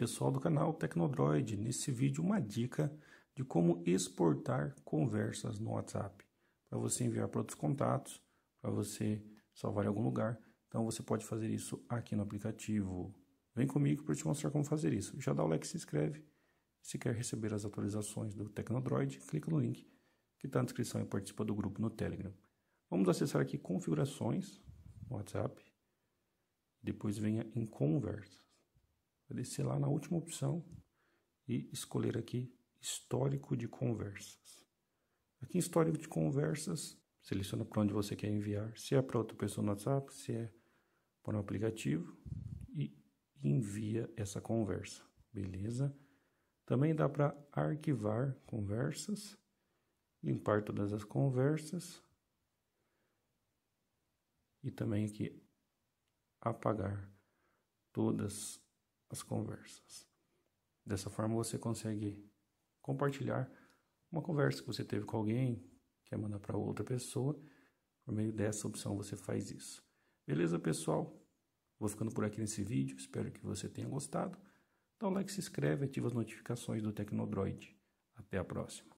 Pessoal do canal Tecnodroid, nesse vídeo uma dica de como exportar conversas no WhatsApp para você enviar para outros contatos, para você salvar em algum lugar. Então você pode fazer isso aqui no aplicativo. Vem comigo para te mostrar como fazer isso. Já dá o like, se inscreve. Se quer receber as atualizações do Tecnodroid, clica no link que está na descrição e participa do grupo no Telegram. Vamos acessar aqui configurações no WhatsApp. Depois venha em conversas. Vai descer lá na última opção e escolher aqui histórico de conversas. Aqui em histórico de conversas, seleciona para onde você quer enviar, se é para outra pessoa no WhatsApp, se é para um aplicativo e envia essa conversa. Beleza? Também dá para arquivar conversas, limpar todas as conversas e também aqui apagar todas as conversas. Dessa forma você consegue compartilhar uma conversa que você teve com alguém, quer mandar para outra pessoa. Por meio dessa opção você faz isso. Beleza, pessoal? Vou ficando por aqui nesse vídeo, espero que você tenha gostado. Dá um like, se inscreve, ativa as notificações do Tecnodroid. Até a próxima.